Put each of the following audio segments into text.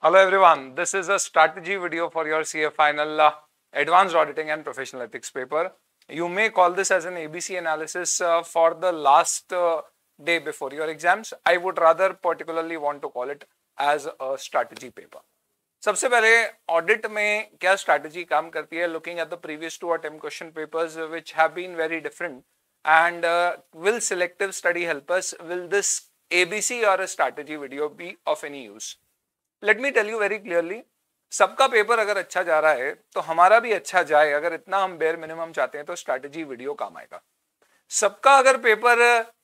Hello everyone, this is a strategy video for your CA final uh, advanced auditing and professional ethics paper. You may call this as an ABC analysis uh, for the last uh, day before your exams. I would rather particularly want to call it as a strategy paper. सबसे पहले audit में क्या strategy काम करती है looking at the previous to attempt question papers which have been very different and will selective study help us will this ABC और a strategy video be of any use let me tell you very clearly सबका paper अगर अच्छा जा रहा है तो हमारा भी अच्छा जाए अगर इतना हम बेयर मिनिमम चाहते हैं तो स्ट्रैटेजी वीडियो काम आएगा सबका अगर पेपर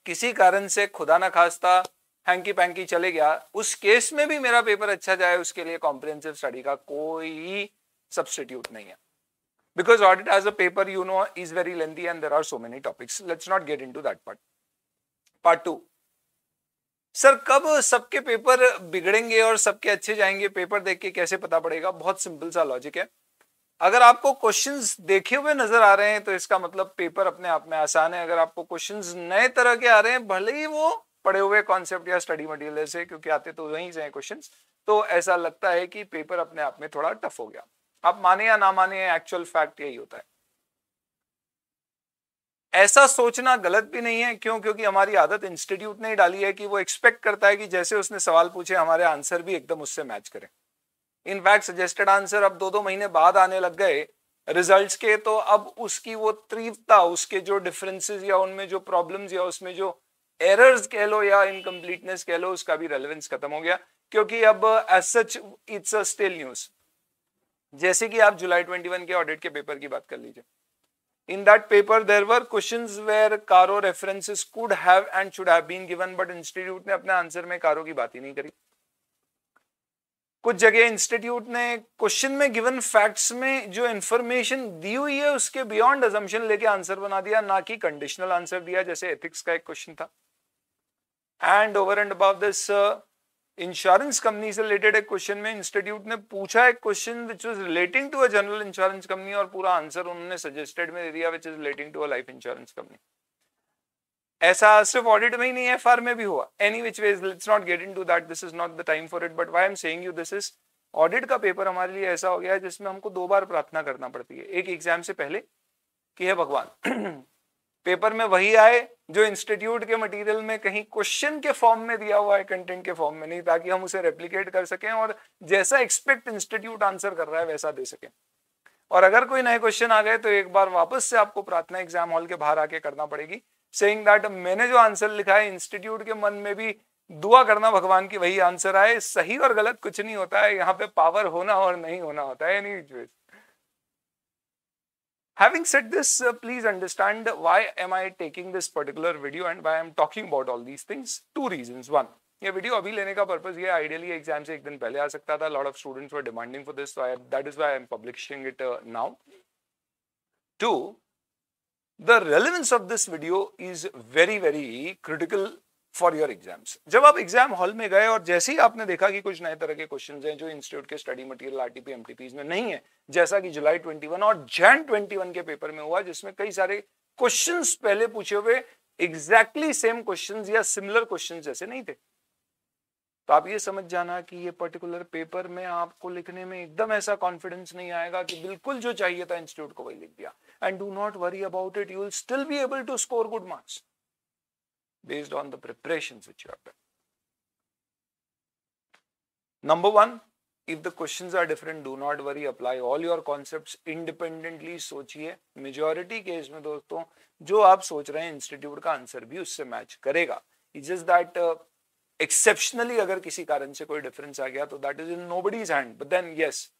किसी कारण से खुदा ना खास्ता हैंकी पैंकी चले गया उस केस में भी मेरा पेपर अच्छा जाए उसके लिए कॉम्प्रिहेंसिव स्टडी का कोई सब्सटीट्यूट नहीं है because audit as a paper you know is very very and there are so many topics let's not get into that part part two sir कब सबके पेपर बिगड़ेंगे और सबके अच्छे जाएंगे पेपर देख के कैसे पता पड़ेगा बहुत सिंपल सा लॉजिक है अगर आपको क्वेश्चंस देखे हुए नजर आ रहे हैं तो इसका मतलब पेपर अपने आप में आसान है अगर आपको क्वेश्चंस नए तरह के आ रहे हैं भले ही वो पढ़े हुए कॉन्सेप्ट या स्टडी मटेरियल से क्योंकि आते तो वहीं से हैं क्वेश्चन तो ऐसा लगता है कि पेपर अपने आप में थोड़ा टफ हो गया आप माने या ना माने एक्चुअल फैक्ट यही होता है ऐसा सोचना गलत भी नहीं है क्यों क्योंकि हमारी आदत इंस्टीट्यूट ने ही डाली है कि वो एक्सपेक्ट करता है कि जैसे उसने सवाल पूछे हमारे आंसर भी एकदम उससे मैच करें इनफैक्ट सजेस्टेड आंसर अब दो दो महीने बाद आने लग गए रिजल्ट्स के तो अब उसकी वो तीव्रता उसके जो डिफरेंसेस या उनमें जो प्रॉब्लम्स या उसमें जो एरर्स कह लो या इनकम्प्लीटनेस कह लो उसका भी रेलिवेंस खत्म हो गया क्योंकि अब as such it's a still news जैसे कि आप जुलाई ट्वेंटी के ऑडिट के पेपर की बात कर लीजिए In that paper, there were questions where Caro references could have and should have been given, but institute ने अपने आंसर में कारो की बात ही नहीं करी कुछ जगह इंस्टीट्यूट ने क्वेश्चन में गिवन फैक्ट्स में जो इंफॉर्मेशन दी हुई है उसके बियॉन्ड अजम्पन लेके आंसर बना दिया ना कि कंडीशनल आंसर दिया जैसे एथिक्स का एक क्वेश्चन था and over and about this insurance company से रिलेटेड एक क्वेश्चन में इंस्टीट्यूट ने पूछा एक question which is relating to a general insurance company और पूरा आंसर उन्होंने सजेस्टेड में दे दिया which is relating to a life insurance company ऐसा सिर्फ ऑडिट में ही नहीं एफ में भी हुआ any which way let's not get into that this is not the time for it but why am saying you this is audit का paper हमारे लिए ऐसा हो गया है जिसमें हमको दो बार प्रार्थना करना पड़ती है एक एग्जाम से पहले कि है भगवान पेपर में वही आए जो इंस्टीट्यूट के मटेरियल में कहीं क्वेश्चन के फॉर्म में दिया हुआ है कंटेंट के फॉर्म में नहीं ताकि हम उसे रेप्लीकेट कर सकें और जैसा एक्सपेक्ट इंस्टीट्यूट आंसर कर रहा है वैसा दे सकें और अगर कोई नए क्वेश्चन आ गए तो एक बार वापस से आपको प्रार्थना एग्जाम हॉल के बाहर आके करना पड़ेगी सेइंग दैट मैंने जो आंसर लिखा है इंस्टीट्यूट के मन में भी दुआ करना भगवान की वही आंसर आए सही और गलत कुछ नहीं होता है यहाँ पे पावर होना और नहीं होना होता है any Having said this, uh, please understand why am I taking this particular video and why I'm talking about all these things. Two reasons. One, ये वीडियो अभी लेने का पर्पज ये आइडियली एग्जाम से एक दिन पहले आ सकता था lot of students were demanding for this so I that is why I am publishing it now the relevance of this video is very very critical for your exams जब आप exam hall में गए और जैसे ही आपने देखा कि कुछ नए तरह के क्वेश्चन हैं जो इंस्टीट्यूट के स्टडी मटेरियल आरटीपी एमटीपीज में नहीं है जैसा कि जुलाई 21 और जैन 21 के पेपर में हुआ जिसमें कई सारे क्वेश्चन पहले पूछे हुए एग्जैक्टली सेम क्वेश्चन या सिमिलर क्वेश्चन जैसे नहीं थे तो आप ये समझ जाना कि ये पर्टिकुलर पेपर में आपको लिखने में एकदम ऐसा कॉन्फिडेंस नहीं आएगा कि बिल्कुल जो चाहिए था इंस्टीट्यूट को वही लिख दिया and do not worry about it you will still be able to score good marks based on the preparations which you have done. Number one, if the questions are different, do not worry, apply all your concepts independently सोचिए majority case में दोस्तों जो आप सोच रहे हैं institute का answer भी उससे मैच करेगा just that uh, exceptionally अगर किसी कारण से कोई डिफरेंस आ गया तो that is in nobody's hand but then yes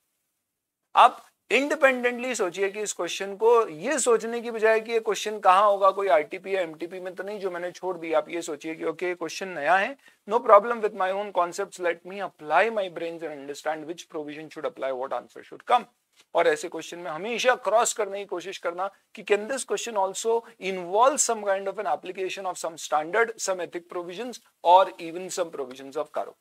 आप इंडिपेंडेंटली सोचिए कि इस क्वेश्चन को ये सोचने की बजाय कि ये क्वेश्चन कहाँ होगा कोई आरटीपी या एमटीपी में तो नहीं जो मैंने छोड़ दिया आप ये सोचिए कि ओके क्वेश्चन नया है no problem with my own concepts let me apply my brain and understand which provision should apply what answer should come और ऐसे क्वेश्चन में हमेशा क्रॉस करने की कोशिश करना कि can this question also involve some kind of an application of some standard some ethic provisions और even some provisions of CARO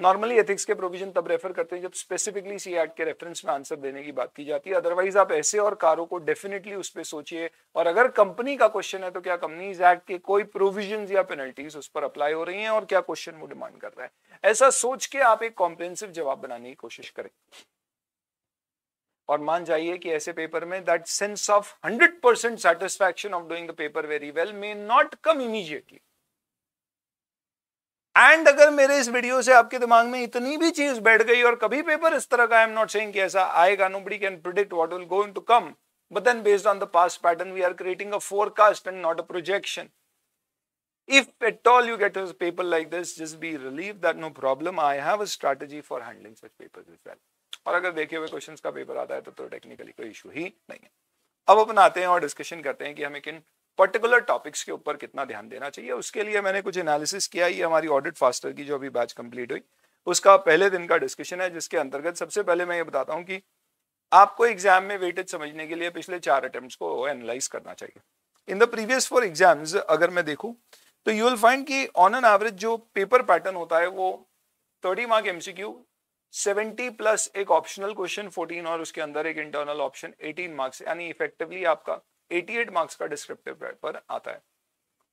normally ethics के प्रोविजन तब रेफर करते हैं जब स्पेसिफिकली सी एक्ट के रेफरेंस में आंसर देने की बात की जाती है अदरवाइज आप ऐसे और कारों को डेफिनेटली उस पर सोचिए और अगर कंपनी का क्वेश्चन है तो क्या कंपनीज एक्ट के कोई प्रोविजन या पेनल्टीज उस पर अप्लाई हो रही है और क्या क्वेश्चन वो डिमांड कर रहा है ऐसा सोच के आप एक कॉम्प्रेंसिव जवाब बनाने की कोशिश करें और मान जाइए कि ऐसे पेपर में that sense of hundred percent satisfaction of doing the paper very well may not come immediately and अगर मेरे इस वीडियो से आपके दिमाग में इतनी भी चीज बैठ गई और कभी पेपर इस तरह का आई एम नॉट सेइंग कि ऐसा आएगा nobody can predict what will go into come but then based on the past pattern we are creating a forecast and not a projection if at all you get paper like this just be relieve that no problem I have a strategy for handling such such papers well और अगर देखे हुए questions का paper आता है तो तो technically कोई इशू ही नहीं है अब अपन आते हैं और डिस्कशन करते हैं कि हमें किन पर्टिकुलर टॉपिक्स के ऊपर कितना ध्यान देना चाहिए उसके लिए मैंने कुछ एनालिसिस किया ये हमारी ऑडिट फास्टर की जो अभी बैच कंप्लीट हुई उसका पहले दिन का डिस्कशन है जिसके अंतर्गत सबसे पहले मैं ये बताता हूँ कि आपको एग्जाम में वेटेज समझने के लिए पिछले चार अटेम्प्ट को एनालाइज करना चाहिए in the previous four exams अगर मैं देखूँ तो यू विल फाइंड कि ऑन एन एवरेज जो पेपर पैटर्न होता है वो थर्टी मार्क एमसीक्यू 70 प्लस एक ऑप्शनल क्वेश्चन 14 और उसके अंदर एक इंटरनल ऑप्शन 18 मार्क्स यानी इफेक्टिवली आपका 88 मार्क्स का डिस्क्रिप्टिव पेपर आता है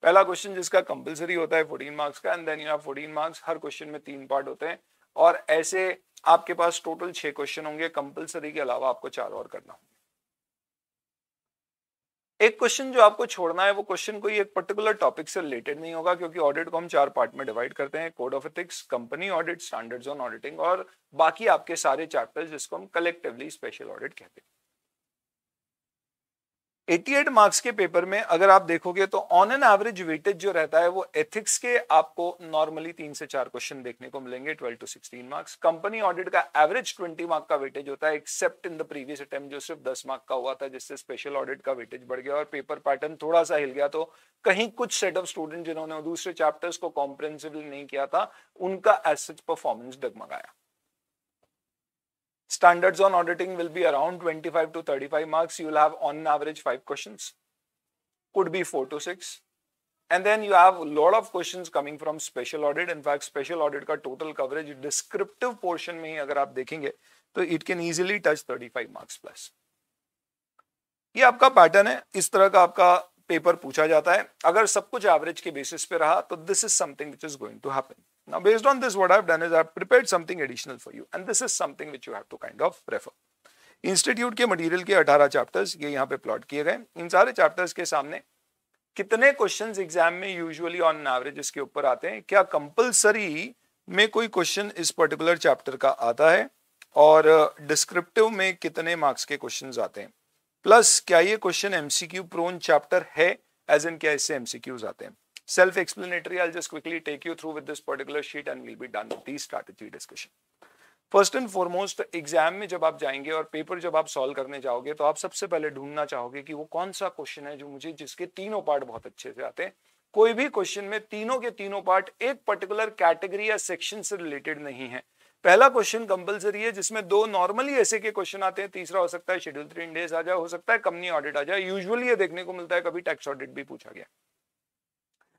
पहला क्वेश्चन जिसका कंपलसरी होता है 14 मार्क्स का and then you have 14 marks हर क्वेश्चन में तीन पार्ट होते हैं और ऐसे आपके पास टोटल छह क्वेश्चन होंगे कंपलसरी के अलावा आपको चार और करना होगा एक क्वेश्चन जो आपको छोड़ना है वो क्वेश्चन कोई एक पर्टिकुलर टॉपिक से रिलेटेड नहीं होगा क्योंकि ऑडिट को हम चार पार्ट में डिवाइड करते हैं code of ethics company audit standards on auditing और बाकी आपके सारे चैप्टर्स जिसको हम कलेक्टिवली स्पेशल ऑडिट कहते हैं 88 मार्क्स के पेपर में अगर आप देखोगे तो ऑन एन एवरेज वेटेज जो रहता है वो एथिक्स के आपको नॉर्मली तीन से चार क्वेश्चन देखने को मिलेंगे 12 टू 16 मार्क्स कंपनी ऑडिट का एवरेज 20 मार्क का वेटेज होता है except in the previous attempt जो सिर्फ 10 मार्क का हुआ था जिससे स्पेशल ऑडिट का वेटेज बढ़ गया और पेपर पैटर्न थोड़ा सा हिल गया तो कहीं कुछ सेट ऑफ स्टूडेंट जिन्होंने दूसरे चैप्टर्स को कॉम्प्रेंसिवली नहीं किया था उनका एज सच परफॉर्मेंस डगमगाया Standards on auditing will be around 25 to 35 marks. You will have on average five questions, could be four to six. And then you have a lot of questions coming from special audit. In fact, special audit ka total coverage descriptive portion mein agar aap dekhenge to it can easily touch 35 marks plus. ye aapka pattern hai is tarah ka aapka paper पूछा जाता है अगर सब कुछ average के basis पे रहा तो this is something which is going to happen Now, based on this, what I've done is I've prepared something additional for you. And this is something which you have to kind of refer. Institute के material के 18 chapters ये यहाँ पे plot किए गए इन सारे chapters के सामने कितने क्वेश्चंस एग्जाम में यूजुअली ऑन एवरेज इसके ऊपर आते हैं क्या कंपलसरी में कोई क्वेश्चन इस पर्टिकुलर चैप्टर का आता है और डिस्क्रिप्टिव uh, में कितने मार्क्स के क्वेश्चंस आते हैं प्लस क्या ये क्वेश्चन एमसीक्यू प्रोन चैप्टर है एज इन क्या इससे एमसीक्यूज आते हैं self-explanatory. I'll just quickly take you through with this particular sheet and we'll be done with the strategy discussion. First and foremost exam में जब आप जाएंगे और पेपर जब आप सॉल्व करने जाओगे तो आप सबसे पहले ढूंढना चाहोगे कि वो कौन सा क्वेश्चन है जो मुझे जिसके तीनों पार्ट बहुत अच्छे से आते हैं कोई भी क्वेश्चन में तीनों के तीनों पार्ट एक पर्टिकुलर कैटेगरी या सेक्शन से रिलेटेड नहीं है पहला क्वेश्चन कंपलसरी है जिसमें दो नॉर्मली ऐसे के क्वेश्चन आते हैं तीसरा हो सकता है शेड्यूल थ्री इंडेज आ जाए हो सकता है कंपनी ऑडिट आ जाए यूजुअली ये देखने को मिलता है कभी टैक्स ऑडिट भी पूछा गया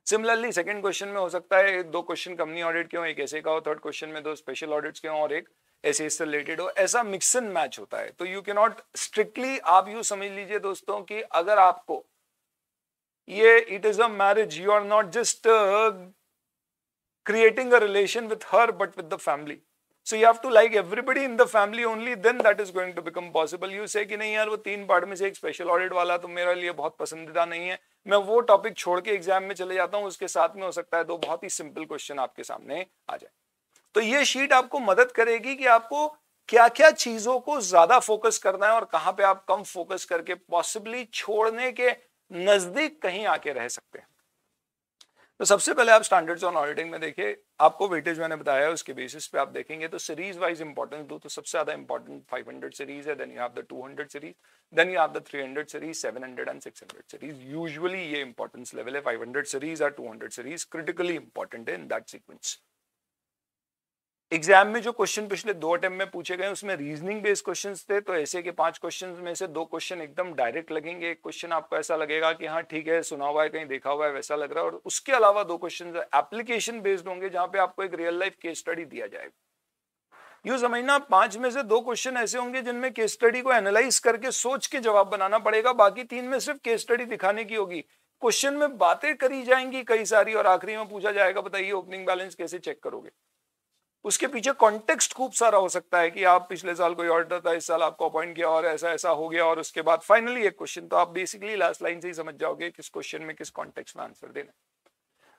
सिमिलरली सेकंड क्वेश्चन में हो सकता है दो क्वेश्चन कंपनी ऑडिट के हो एक ऐसे का हो थर्ड क्वेश्चन में दो स्पेशल ऑडिट के हो और एक ऐसे से रिलेटेड हो ऐसा मिक्स एंड मैच होता है तो यू के नॉट स्ट्रिक्टली आप यू समझ लीजिए दोस्तों कि अगर आपको ये it is a marriage you are not just creating a relation with her but with the family so you have to like everybody in the family only then that is going to become possible you say कि नहीं यार वो तीन part में से एक special audit वाला तो मेरे लिए बहुत पसंदीदा नहीं है मैं वो टॉपिक छोड़ के एग्जाम में चले जाता हूँ उसके साथ में हो सकता है दो बहुत ही सिंपल क्वेश्चन आपके सामने आ जाए तो ये शीट आपको मदद करेगी कि आपको क्या क्या चीजों को ज्यादा फोकस करना है और कहाँ पे आप कम फोकस करके पॉसिबली छोड़ने के नजदीक कहीं आके रह सकते हैं तो सबसे पहले आप स्टैंडर्ड्स ऑन ऑडिटिंग में देखिए आपको वेटेज मैंने बताया उसके बेसिस पे आप देखेंगे तो सीरीज वाइज इंपॉर्टेंस दो तो सबसे ज्यादा इंपॉर्टेंट 500 सीरीज है then you have the 200 series then you have the 300 series 700 and 600 series usually ये इंपॉर्टेंस लेवल है 500 सीरीज और 200 सीरीज क्रिटिकली इंपॉर्टेंट है इन दैट सीक्वेंस एग्जाम में जो क्वेश्चन पिछले दो अटेम्प में पूछे गए उसमें रीजनिंग बेस्ड क्वेश्चन थे तो ऐसे के पांच क्वेश्चन में से दो क्वेश्चन एकदम डायरेक्ट लगेंगे एक क्वेश्चन आपको ऐसा लगेगा कि हाँ ठीक है सुना हुआ है कहीं देखा हुआ है वैसा लग रहा है और उसके अलावा दो क्वेश्चन एप्लीकेशन बेस्ड होंगे जहां पे आपको एक रियल लाइफ केस स्टडी दिया जाएगा यू समझना पांच में से दो क्वेश्चन ऐसे होंगे जिनमें केस स्टडी को एनालाइज करके सोच के जवाब बनाना पड़ेगा बाकी तीन में सिर्फ केस स्टडी दिखाने की होगी क्वेश्चन में बातें करी जाएंगी कई सारी और आखिरी में पूछा जाएगा बताइए ओपनिंग बैलेंस कैसे चेक करोगे उसके पीछे कॉन्टेक्स्ट खूब सारा हो सकता है कि आप पिछले साल कोई ऑर्डर था इस साल आपको अपॉइंट किया और ऐसा ऐसा हो गया और उसके बाद फाइनली एक क्वेश्चन तो आप बेसिकली लास्ट लाइन से ही समझ जाओगे किस क्वेश्चन में किस कॉन्टेक्स्ट में आंसर देना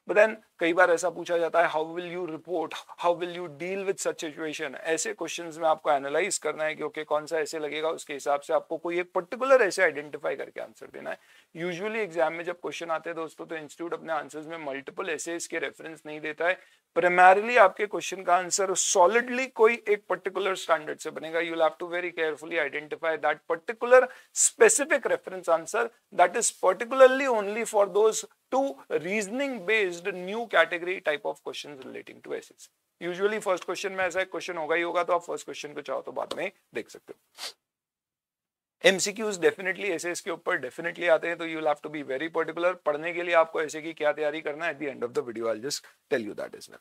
बट देन कई बार ऐसा पूछा जाता है how will you report how will you deal with such situation ऐसे क्वेश्चन में आपको एनालाइज करना है कि ओके okay, कौन सा ऐसे लगेगा उसके हिसाब से आपको कोई एक पर्टिकुलर ऐसे आइडेंटिफाई करके आंसर देना है यूजुअली एग्जाम में जब क्वेश्चन आते हैं दोस्तों तो इंस्टीट्यूट अपने आंसर्स में मल्टीपल ऐसे इसके रेफरेंस नहीं देता है प्राइमरली आपके क्वेश्चन का आंसर सॉलिडली कोई एक पर्टिकुलर स्टैंडर्ड से बनेगा you have to very carefully identify that particular specific reference answer that is particularly only for those to reasoning based new category type of question relating to SAs usually first question में ऐसा question होगा ही होगा तो आप first question को चाहो तो बाद में देख सकते हो एमसीक्यूज डेफिनेटली एसेस के ऊपर डेफिनेटली आते हैं तो you have to be very particular पढ़ने के लिए आपको ऐसे की क्या तैयारी करना है at the end of the video I just tell you that is well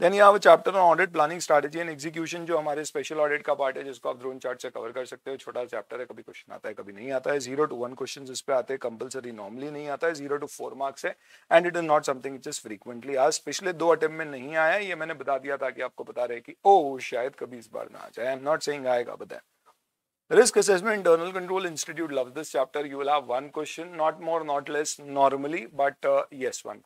then you have chapter on audit planning strategy and execution जो हमारे स्पेशल ऑडिट का पार्ट है जिसको आप ड्रोन चार्ट से कवर कर सकते हो छोटा चैप्टर है कभी क्वेश्चन आता है कभी नहीं आता है जीरो टू वन क्वेश्चन इस पे आते हैं कंपलसरी नॉर्मली नहीं आता है जीरो टू फोर मार्क्स है and it is not something it is frequently आज पिछले दो अटेम्प में नहीं आया ये मैंने बता दिया था कि आपको बता रहे कि ओ oh, शायद कभी इस बार ना आ जाए आई एम नॉट सेइंग आएगा बताए risk assessment internal control institute love this chapter you will have one question not more not less normally but uh, yes one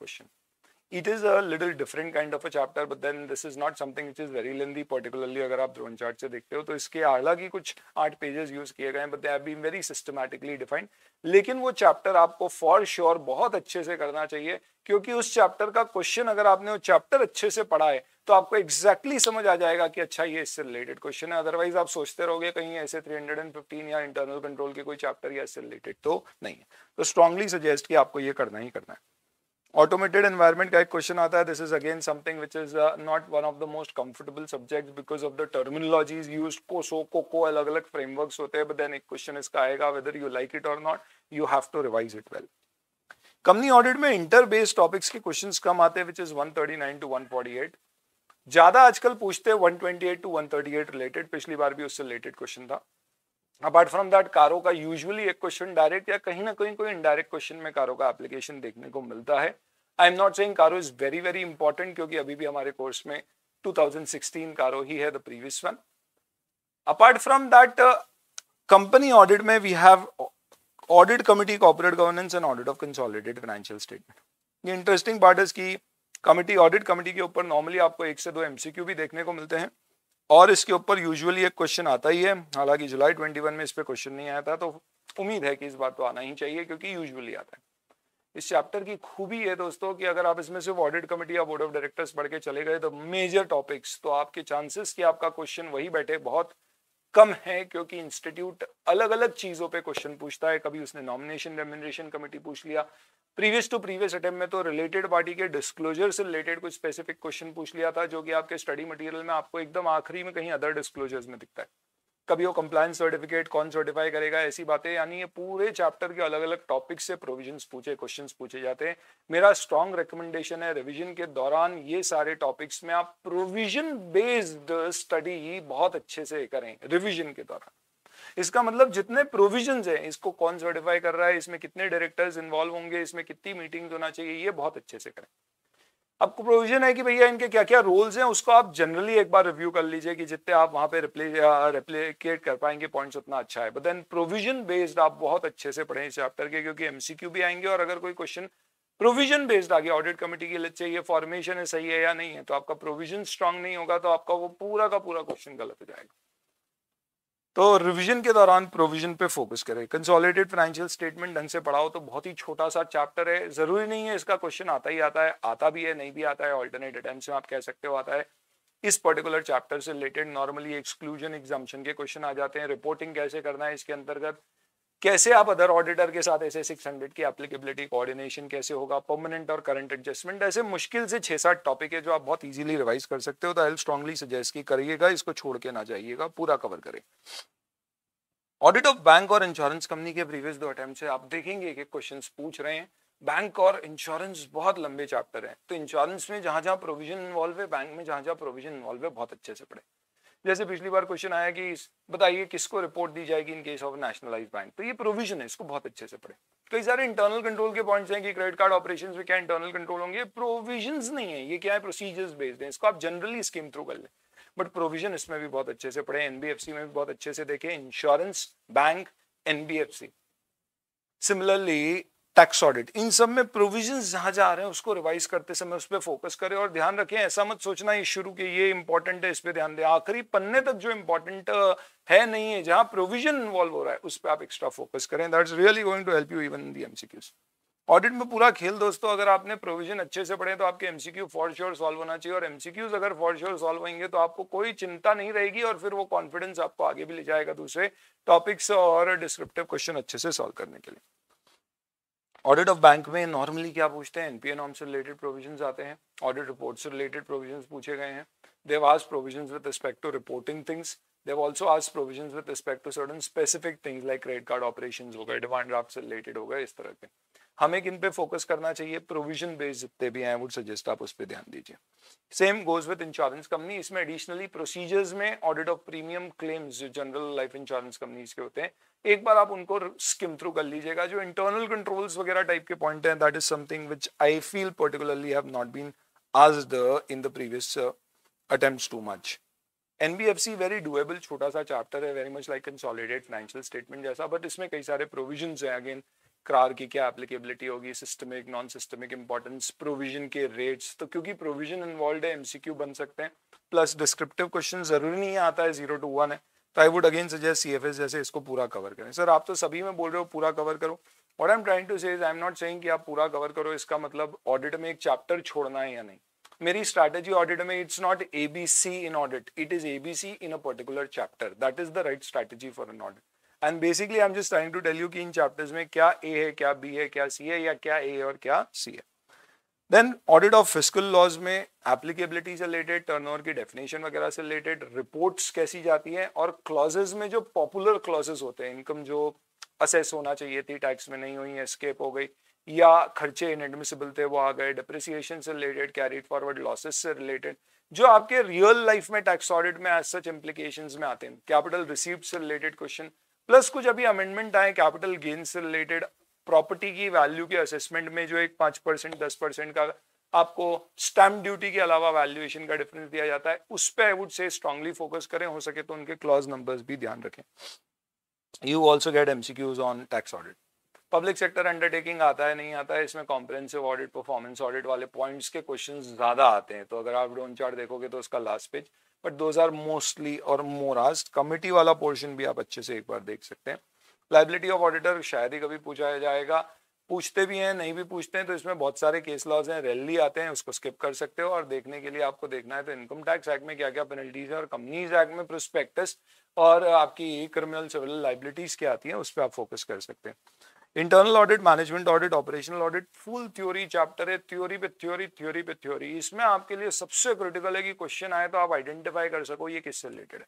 it is a different kind of a chapter chapter but then this is not something which is very lengthy अगर आप drone chart से देखते हो तो इसके अलग ही कुछ आठ पेजेस यूज किए गए but they have been very systematically defined लेकिन वो चैप्टर आपको फॉर श्योर sure बहुत अच्छे से करना चाहिए क्योंकि उस चैप्टर का क्वेश्चन अगर आपने वो चैप्टर अच्छे से पढ़ा है तो आपको एक्जैक्टली exactly समझ आ जाएगा कि अच्छा ये इससे रिलेटेड क्वेश्चन है अदरवाइज आप सोचते रहोगे कहीं ऐसे 315 या इंटरनल कंट्रोल के कोई चैप्टर या इससे रिलेटेड तो नहीं है तो स्ट्रांगली सजेस्ट कि आपको ये करना ही करना है ऑटोमेटेड एनवायरमेंट का एक क्वेश्चन आता है this is again something which is not one of the most comfortable subject because of the terminologies use को को अलग अलग फ्रेमवर्क होते हैं बट देन एक क्वेश्चन इसका आएगा वेदर यू लाइक इट और not you have to revise it well company audit में इंटर बेस्ड टॉपिक्स के क्वेश्चन कम आते हैं which is one thirty nine to one forty eight ज्यादा आजकल पूछते हैं एट टू एट रिलेटेड पिछली बार भी उससे रिलेटेड क्वेश्चन था अपार्ट फ्रॉम दैट कारो का यूजुअली एक क्वेश्चन डायरेक्ट या कहीं ना कहीं कोई इनडायरेक्ट क्वेश्चन में कारो का एप्लीकेशन देखने को मिलता है I am not saying CARO is very very important क्योंकि अभी भी हमारे कोर्स में 2016 कारो ही है the previous one apart from that company audit में we have audit committee corporate governance and audit of consolidated financial statement ये interesting part is की कमिटी ऑडिट कमिटी के ऊपर नॉर्मली आपको एक से दो एमसीक्यू भी देखने को मिलते हैं और इसके ऊपर यूजुअली एक क्वेश्चन आता ही है हालांकि जुलाई 21 में इस पर क्वेश्चन नहीं आया था तो उम्मीद है कि इस बात तो आना ही चाहिए क्योंकि यूजुअली आता है इस चैप्टर की खूबी है दोस्तों कि अगर आप इसमें सिर्फ ऑडिट कमेटी या बोर्ड ऑफ डायरेक्टर्स पढ़ के चले गए तो मेजर टॉपिक्स तो आपके चांसेस कि आपका क्वेश्चन वही बैठे बहुत कम है क्योंकि इंस्टीट्यूट अलग अलग चीजों पे क्वेश्चन पूछता है कभी उसने नॉमिनेशन रेमिनेशन कमेटी पूछ लिया प्रीवियस टू प्रीवियस अटेम्प में तो रिलेटेड पार्टी के डिस्क्लोजर से रिलेटेड कुछ स्पेसिफिक क्वेश्चन पूछ लिया था जो कि आपके स्टडी मटेरियल में आपको एकदम आखिरी में कहीं अदर डिस्क्लोजर्स में दिखता है कभी वो कंप्लायंस सर्टिफिकेट कौन सर्टिफाई करेगा ऐसी बातें यानी ये पूरे चैप्टर के अलग अलग टॉपिक से प्रोविजन पूछे क्वेश्चन पूछे जाते हैं मेरा स्ट्रॉन्ग रिकमेंडेशन है रिविजन के दौरान ये सारे टॉपिक्स में आप प्रोविजन बेस्ड स्टडी बहुत अच्छे से करें रिविजन के दौरान इसका मतलब जितने प्रोविजन है इसको कौन सर्टिफाई कर रहा है इसमें कितने डायरेक्टर्स इन्वॉल्व होंगे इसमें कितनी मीटिंग होना चाहिए ये बहुत अच्छे से करें आपको प्रोविजन है कि भैया इनके क्या क्या रोल्स हैं उसको आप जनरली एक बार रिव्यू कर लीजिए कि जितने आप वहाँ पे रिप्ले रिप्लिकेट कर पाएंगे पॉइंट्स उतना अच्छा है बट देन प्रोविजन बेस्ड आप बहुत अच्छे से पढ़ें इस चैप्टर के क्योंकि एमसीक्यू भी आएंगे और अगर कोई क्वेश्चन प्रोविजन बेस्ड आ गया ऑडिट कमेटी की लच्चे ये फॉर्मेशन है सही है या नहीं है तो आपका प्रोविजन स्ट्रांग नहीं होगा तो आपका वो पूरा का पूरा क्वेश्चन गलत हो जाएगा तो रिवीजन के दौरान प्रोविजन पे फोकस करें कंसोलिडेटेड फाइनेंशियल स्टेटमेंट ढंग से पढ़ाओ तो बहुत ही छोटा सा चैप्टर है जरूरी नहीं है इसका क्वेश्चन आता ही आता है आता भी है नहीं भी आता है ऑल्टरनेट अटैम्प्ट में आप कह सकते हो आता है इस पर्टिकुलर चैप्टर से रिलेटेड नॉर्मली एक्सक्लूजन एग्जामेशन के क्वेश्चन आ जाते हैं रिपोर्टिंग कैसे करना है इसके अंतर्गत कैसे आप अदर ऑडिटर के साथ ऐसे सिक्स हंड्रेड की एप्लीकेबिलिटी कोऑर्डिनेशन कैसे होगा परमानेंट और करंट एडजस्टमेंट ऐसे मुश्किल से छह सात टॉपिक है जो आप बहुत इजीली रिवाइज कर सकते हो तो आई स्ट्रांगली सजेस्ट की करिएगा इसको छोड़ के ना जाइएगा पूरा कवर करें ऑडिट ऑफ बैंक और इंश्योरेंस कंपनी के प्रीवियस दो अटैम्प्ट से आप देखेंगे कि क्वेश्चन पूछ रहे हैं बैंक और इंश्योरेंस बहुत लंबे चैप्टर हैं तो इंश्योरेंस में जहां जहां प्रोविजन इन्वॉल्व है बैंक में जहां जहां प्रोविजन इन्वॉल्व है बहुत अच्छे से पढ़े जैसे पिछली बार क्वेश्चन आया कि बताइए किसको रिपोर्ट दी जाएगी in case of nationalise bank तो ये प्रोविजन है इसको बहुत अच्छे से पढ़े कई सारे इंटरनल कंट्रोल के पॉइंट्स हैं कि क्रेडिट कार्ड ऑपरेशन में क्या इंटरनल कंट्रोल होंगे प्रोविजन नहीं है ये क्या है प्रोसीजर्स बेस्ड है इसको आप जनरली स्कीम थ्रू कर ले बट प्रोविजन इसमें भी बहुत अच्छे से पढ़े एनबीएफसी में भी बहुत अच्छे से देखे insurance bank NBFC similarly tax audit इन सब में प्रोविजन जहां जा रहे हैं उसको रिवाइज करते समय उस पर फोकस करें और ध्यान रखें ऐसा मत सोचना ही शुरू के ये इंपॉर्टेंट है इस पर ध्यान दें आखिरी पन्ने तक जो इंपॉर्टेंट है नहीं है जहां प्रोविजन इन्वॉल्व हो रहा है उस पर आप एक्स्ट्रा फोकस करें is really going to help you even the MCQs audit में पूरा खेल दोस्तों अगर आपने प्रोविजन अच्छे से पढ़े तो आपके एमसीक्यू फॉर श्योर सॉल्व होना चाहिए और एमसीक्यूज अगर फॉर श्योर सॉल्व होंगे तो आपको कोई चिंता नहीं रहेगी और फिर वो कॉन्फिडेंस आपको आगे भी ले जाएगा दूसरे टॉपिक्स और डिस्क्रिप्टिव क्वेश्चन अच्छे से सॉल्व करने के लिए ऑडिट ऑफ बैंक में नॉर्मली क्या पूछते हैं एनपीए नॉर्म से रिलेटेड प्रोविजंस आते हैं ऑडिट रिपोर्ट से रिलेटेड प्रोविजंस पूछे गए हैं they've as provisions with respect to reporting things they've also as provisions with respect to certain specific things like credit card operation हो गए डिमांड ड्राफ्ट से रिलेटेड हो गए इस तरह के हमें किन पे फोकस करना चाहिए प्रोविजन बेस्ड जितने भी हैं वुड सजेस्ट आप उस पर ध्यान दीजिए same goes with insurance company इसमें एडिशनली प्रोसीजर्स में ऑडिट ऑफ प्रीमियम क्लेम्स जो जनरल लाइफ इंश्योरेंस कंपनीज के होते हैं एक बार आप उनको स्किम थ्रू कर लीजिएगा जो इंटरनल कंट्रोल्स वगैरह टाइप के पॉइंट हैं that is something which I feel particularly have not been आज the in the previous attempt too much NBFC very doable छोटा सा चैप्टर है very much like consolidate financial statement जैसा but इसमें कई सारे प्रोविजन है अगेन की क्या एप्लीकेबिलिटी होगी systemic non systemic importance provision के रेट्स तो क्योंकि प्रोविजन इन्वॉल्व है एमसीक्यू बन सकते हैं प्लस डिस्क्रिप्टिव क्वेश्चन जरूरी नहीं आता है जीरो टू वन है तो I would again suggest C F S जैसे इसको पूरा कवर करें सर आप तो सभी में बोल रहे हो पूरा कवर करो और आई एम ट्राइंग टू से आई एम नॉट से आप पूरा कवर करो इसका मतलब ऑडिट में एक चैप्टर छोड़ना है या नहीं मेरी स्ट्रैटेजी ऑडिट में it's not ABC in audit it is ABC in a particular chapter that is the right strategy for an audit and basically I am just trying to tell you कि in chapters में क्या ए है क्या B है क्या सी है या क्या ए और क्या सी है then audit of physical laws में एप्लीकेबिलिटी से रिलेटेड टर्न ओवर की डेफिनेशन वगैरह से रिलेटेड रिपोर्ट्स कैसी जाती है और क्लॉजेज में जो पॉपुलर क्लॉजेज होते हैं इनकम जो असेस होना चाहिए थी टैक्स में नहीं हुई एस्केप हो गई या खर्चे इनएडमिसिबल थे वो आ गए डिप्रिसिएशन से रिलेटेड कैरीड फॉरवर्ड लॉसेस से रिलेटेड जो आपके रियल लाइफ में टैक्स ऑडिट में एज सच इम्प्लीकेशन में आते हैं कैपिटल रिसीव से रिलेटेड क्वेश्चन प्लस कुछ अभी अमेंडमेंट आए कैपिटल गेन से रिलेटेड प्रॉपर्टी की वैल्यू के असेसमेंट में जो एक पांच परसेंट दस परसेंट का आपको स्टैम्प ड्यूटी के अलावा वैल्यूएशन का डिफरेंस दिया जाता है उस पर I would say strongly focus करें हो सके तो उनके क्लॉज नंबर्स भी ध्यान रखें you also get MCQs on tax audit public sector undertaking आता है नहीं आता है इसमें कॉम्प्रेंसिव ऑडिट परफॉर्मेंस ऑडिट वाले पॉइंट्स के क्वेश्चन ज़्यादा आते हैं तो अगर आप डोन चार्ट देखोगे तो उसका last page but those are mostly और मोरास्ट कमिटी वाला पोर्शन भी आप अच्छे से एक बार देख सकते हैं लाइबिलिटी ऑफ ऑडिटर शायद ही कभी पूछा जाएगा पूछते भी हैं नहीं भी पूछते हैं तो इसमें बहुत सारे केस लॉज हैं रैली आते हैं उसको स्किप कर सकते हो और देखने के लिए आपको देखना है तो इनकम टैक्स एक्ट में क्या क्या पेनल्टीज है और कंपनीज एक्ट में प्रोस्पेक्टस और आपकी क्रिमिनल सिविल लाइबिलिटीज क्या आती है उस पर आप फोकस कर सकते हैं internal audit management audit operational audit full theory chapter है थ्योरी पे थ्योरी थ्योरी पे थ्योरी इसमें आपके लिए सबसे क्रिटिकल है कि क्वेश्चन आए तो आप आइडेंटिफाई कर सको ये किससे रिलेटेड है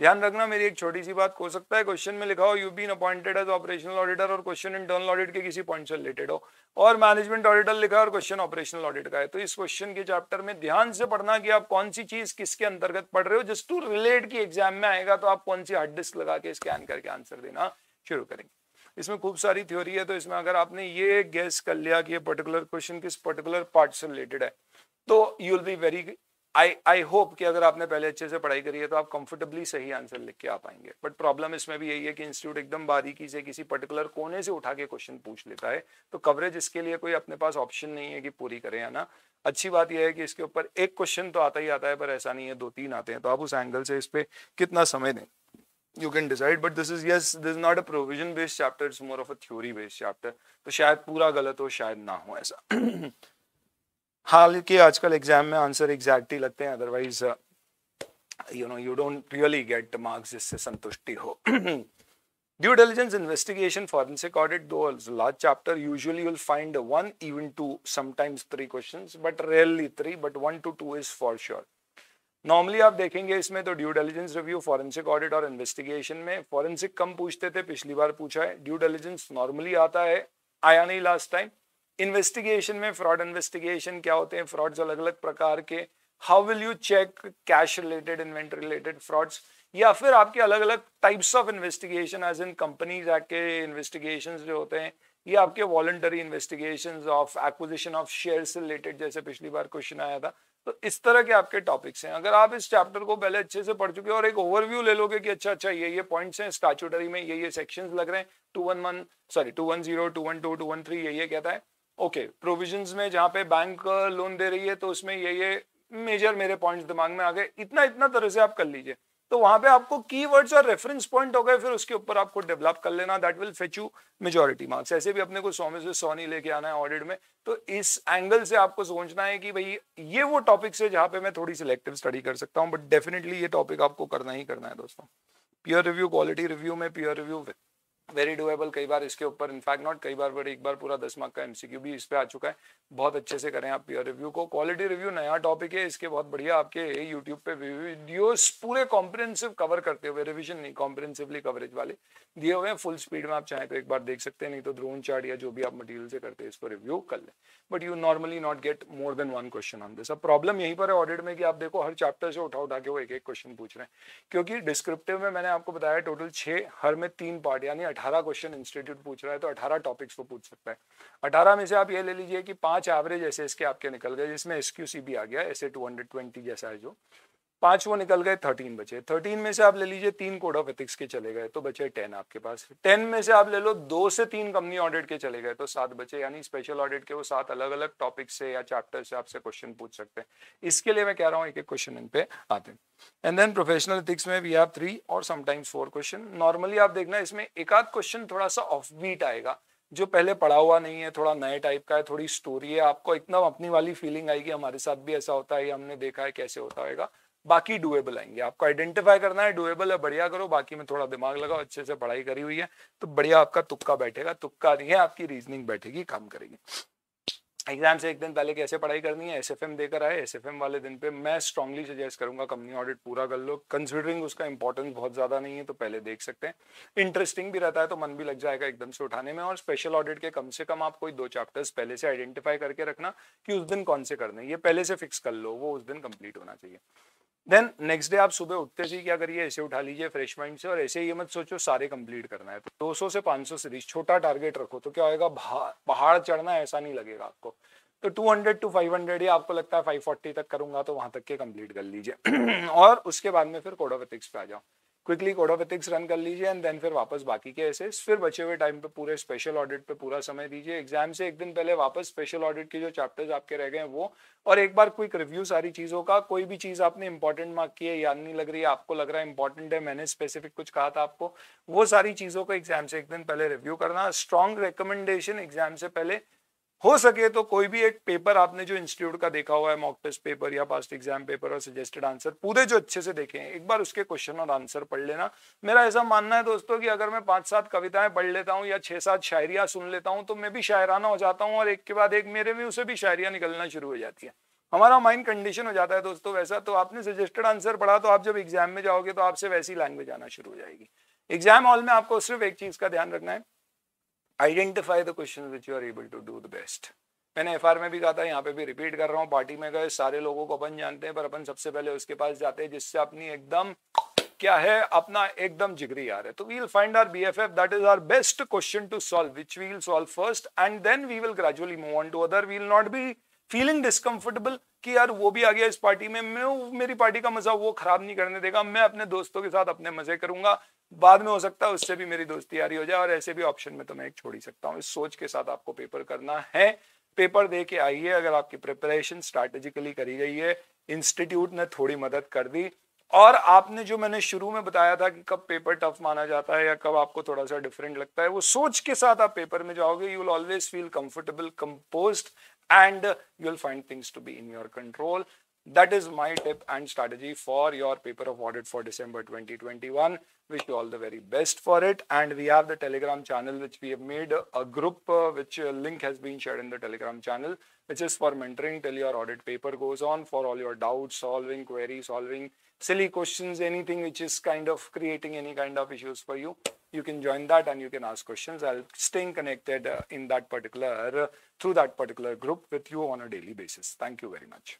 ध्यान रखना मेरी एक छोटी सी बात हो सकता है क्वेश्चन में लिखा हो you been appointed as operational auditor और क्वेश्चन इंटरनल ऑडिट के किसी पॉइंट से रिलेटेड हो और मैनेजमेंट ऑडिटर लिखा और क्वेश्चन ऑपरेशनल ऑडिट का है तो इस क्वेश्चन के चैप्टर में ध्यान से पढ़ना कि आप कौन सी चीज किसके अंतर्गत पढ़ रहे हो जस्ट टू रिलेट की एग्जाम में आएगा तो आप कौन सी हार्ड डिस्क लगा के स्कैन करके आंसर देना शुरू करेंगे इसमें खूब सारी थ्योरी है तो इसमें अगर आपने ये गैस कर लिया कि ये पर्टिकुलर क्वेश्चन किस पर्टिकुलर पार्ट से रिलेटेड है तो you will be very I I hope कि अगर आपने पहले अच्छे से पढ़ाई करी है तो आप कंफर्टेबली सही आंसर लिख के आ पाएंगे बट प्रॉब्लम इसमें भी यही है कि इंस्टीट्यूट एकदम बारीकी से किसी पर्टिकुलर कोने से उठा के क्वेश्चन पूछ लेता है तो कवरेज इसके लिए कोई अपने पास ऑप्शन नहीं है कि पूरी करें या ना अच्छी बात यह है कि इसके ऊपर एक क्वेश्चन तो आता ही आता है पर ऐसा नहीं है दो तीन आते हैं तो आप उस एंगल से इस पर कितना समय दें you can decide but this is yes this not a provision based chapter it's more of a theory based chapter तो शायद पूरा गलत हो शायद ना हो ऐसा हाल के आजकल एग्जाम में आंसर एग्जैक्ट ही लगते हैं otherwise you know you don't really get marks जिससे संतुष्टि हो due diligence investigation forensic audit दो large chapter usually will find one even two sometimes three questions but rarely three but one two two is for sure normally आप देखेंगे इसमें तो due diligence review forensic audit और investigation में forensic कम पूछते थे पिछली बार पूछा है ड्यू डेलिजेंस नॉर्मली आता है आया नहीं लास्ट टाइम इन्वेस्टिगेशन में फ्रॉड इन्वेस्टिगेशन क्या होते हैं फ्रॉड्स अलग अलग प्रकार के how will you check cash related inventory related frauds या फिर आपके अलग अलग types of investigation as in companies act के इन्वेस्टिगेशन जो होते हैं ये आपके voluntary investigation of acquisition of share से रिलेटेड जैसे पिछली बार क्वेश्चन आया था तो इस तरह के आपके टॉपिक्स हैं अगर आप इस चैप्टर को पहले अच्छे से पढ़ चुके हैं और एक ओवरव्यू ले लोगे कि अच्छा अच्छा ये ये पॉइंट्स हैं स्टैचूटरी में ये ये सेक्शंस लग रहे हैं two one one sorry two one zero two one two two one three ये ये कहता है ओके okay, प्रोविजन में जहाँ पे बैंक लोन दे रही है तो उसमें ये ये मेजर मेरे पॉइंट्स दिमाग में आ गए इतना इतना तरह से आप कर लीजिए तो वहां पे आपको कीवर्ड्स और रेफरेंस पॉइंट हो गए फिर उसके ऊपर आपको डेवलप कर लेना that will fetch you majority marks ऐसे भी अपने को सौ में से सौ नहीं लेके आना है ऑडिट में तो इस एंगल से आपको सोचना है कि भाई ये वो टॉपिक्स है जहाँ पे मैं थोड़ी सिलेक्टिव स्टडी कर सकता हूँ बट डेफिनेटली ये टॉपिक आपको करना ही करना है दोस्तों प्योर रिव्यू क्वालिटी रिव्यू में प्योर रिव्यू वेरी डुएबल कई बार इसके ऊपर इनफैक्ट नॉट कई बार बट एक बार पूरा दस मार्क का एमसीक्यू भी इस पर आ चुका है बहुत अच्छे से करें आप पीयर रिव्यू को क्वालिटी रिव्यू नया टॉपिक है इसके बहुत बढ़िया आपके यूट्यूब पे वीडियोस पूरे कॉम्प्रेंसिव कवर करते हुए रिविजन नहीं कॉम्प्रेंसिवली कवरेज वाले दिए हुए हैं फुल स्पीड में आप चाहें तो एक बार देख सकते हैं नहीं तो ड्रोन चार्ट या जो भी आप मटीरियल से करते हैं इसको रिव्यू कर लें but you normally not get more than one question on this अब प्रॉब्लम यहीं पर है ऑडिट में कि आप देखो हर चैप्टर से उठा उठा के वो एक एक क्वेश्चन पूछ रहे हैं क्योंकि डिस्क्रिप्टिव में मैंने आपको बताया टोटल छह हर में तीन पार्ट यानी अठारह अठारह क्वेश्चन इंस्टीट्यूट पूछ रहा है तो अठारह टॉपिक्स को पूछ सकता है अठारह में से आप ये ले लीजिए कि पांच एवरेज ऐसे इसके आपके निकल गए जिसमें एस आ गया एस ए जैसा है जो पांच वो निकल गए थर्टीन बचे थर्टीन में से आप ले लीजिए तीन कोड ऑफ एथिक्स के चले गए तो बचे टेन आपके पास टेन में से आप ले लो दो से तीन कंपनी ऑडिट के चले गए तो सात बचे यानी स्पेशल ऑडिट के वो सात अलग अलग टॉपिक से या चैप्टर से आपसे क्वेश्चन पूछ सकते हैं इसके लिए मैं कह रहा हूँ एक एक क्वेश्चन इन पे आते हैं एंड देन प्रोफेशनल एथिक्स में वी हैव थ्री और समटाइम्स फोर क्वेश्चन नॉर्मली आप देखना इसमें एक आध क्वेश्चन थोड़ा सा ऑफ बीट आएगा जो पहले पढ़ा हुआ नहीं है थोड़ा नए टाइप का है थोड़ी स्टोरी है आपको इतना अपनी वाली फीलिंग आएगी हमारे साथ भी ऐसा होता है हमने देखा है कैसे होता होगा बाकी डुएबल आएंगे आपको आइडेंटिफाई करना है डुएबल है बढ़िया करो बाकी में थोड़ा दिमाग लगाओ अच्छे से पढ़ाई करी हुई है तो बढ़िया आपका तुक्का बैठेगा तुक्का नहीं है आपकी रीजनिंग बैठेगी काम करेगी एग्जाम से एक दिन पहले कैसे पढ़ाई करनी है एस एफ एम देकर आए एस एफ एम वाले दिन पे मैं स्ट्रांगली सजेस्ट करूंगा कंपनी ऑडिट पूरा कर लो कंसिडरिंग उसका इंपॉर्टेंस बहुत ज्यादा नहीं है तो पहले देख सकते हैं इंटरेस्टिंग भी रहता है तो मन भी लग जाएगा एकदम से उठाने में और स्पेशल ऑडिट के कम से कम आप कोई दो चैप्टर्स पहले से आइडेंटिफाई करके रखना कि उस दिन कौन से करने ये पहले से फिक्स कर लो वो उस दिन कंप्लीट होना चाहिए देन नेक्स्ट डे आप सुबह उठते से ही क्या करिए ऐसे उठा लीजिए फ्रेश माइंड से और ऐसे ये मत सोचो सारे कंप्लीट करना है तो 200 से 500 सीरीज छोटा टारगेट रखो तो क्या होगा पहाड़ चढ़ना ऐसा नहीं लगेगा आपको तो 200 टू फाइव हंड्रेड ही आपको लगता है 540 तक करूंगा तो वहां तक के कंप्लीट कर लीजिए और उसके बाद में फिर कोड पे आ जाओ quickly code of ethics run कर लीजिए एंड देन फिर वापस बाकी के ऐसे फिर बचे हुए टाइम पे पूरे स्पेशल ऑडिट पे पूरा समय दीजिए एग्जाम से एक दिन पहले वापस स्पेशल ऑडिट के जो चैप्टर्स आपके रह गए हैं वो और एक बार क्विक रिव्यू सारी चीज़ों का कोई भी चीज़ आपने इंपॉर्टेंट मार्क की है याद नहीं लग रही है आपको लग रहा है इंपॉर्टेंट है मैंने स्पेसिफिक कुछ कहा था आपको वो सारी चीज़ों को एग्जाम से एक दिन पहले रिव्यू करना स्ट्रॉन्ग रिकमेंडेशन एग्जाम से पहले हो सके तो कोई भी एक पेपर आपने जो इंस्टीट्यूट का देखा हुआ है मॉक टेस्ट पेपर या पास्ट एग्जाम पेपर और सजेस्टेड आंसर पूरे जो अच्छे से देखे हैं एक बार उसके क्वेश्चन और आंसर पढ़ लेना मेरा ऐसा मानना है दोस्तों कि अगर मैं पांच सात कविताएं पढ़ लेता हूँ या छह सात शायरिया सुन लेता हूँ तो मैं भी शायराना हो जाता हूँ और एक के बाद एक मेरे में उसे भी शायरिया निकलना शुरू हो जाती है हमारा माइंड कंडीशन हो जाता है दोस्तों वैसा तो आपने सजेस्टेड आंसर पढ़ा तो आप जब एग्जाम में जाओगे तो आपसे वैसी लैंग्वेज आना शुरू हो जाएगी एग्जाम हॉल में आपको सिर्फ एक चीज का ध्यान रखना है identify the question which you are able to do the best मैंने एफ में भी कहा था यहाँ पे भी रिपीट कर रहा हूँ पार्टी में गए सारे लोगों को अपन जानते हैं पर अपन सबसे पहले उसके पास जाते हैं जिससे अपनी एकदम क्या है अपना एकदम जिगरी आ रहा है तो we'll find our B F F that is our best question to solve which we will solve first and then we will gradually move on to other we'll not be feeling discomfortable कि यार वो भी आ गया इस party में मैं मेरी party का मजा वो खराब नहीं करने देगा मैं अपने दोस्तों के साथ अपने मजे करूंगा बाद में हो सकता है उससे भी मेरी दोस्ती यारी हो जाए और ऐसे भी ऑप्शन में तो मैं एक छोड़ ही सकता हूँ इस सोच के साथ आपको पेपर करना है पेपर दे के आइए अगर आपकी प्रिपरेशन स्ट्रैटेजिकली करी गई है इंस्टीट्यूट ने थोड़ी मदद कर दी और आपने जो मैंने शुरू में बताया था कि कब पेपर टफ माना जाता है या कब आपको थोड़ा सा डिफरेंट लगता है वो सोच के साथ आप पेपर में जाओगे you will always feel comfortable compose and you will find things to be in your control That is my tip and strategy for your paper of audit for December 2021. Wish you all the very best for it. And we have the Telegram channel, which we have made a group, uh, which uh, link has been shared in the Telegram channel, which is for mentoring till your audit paper goes on for all your doubts, solving queries, solving silly questions, anything which is kind of creating any kind of issues for you. You can join that and you can ask questions. I'll stay connected uh, in that particular, uh, through that particular group with you on a daily basis. Thank you very much.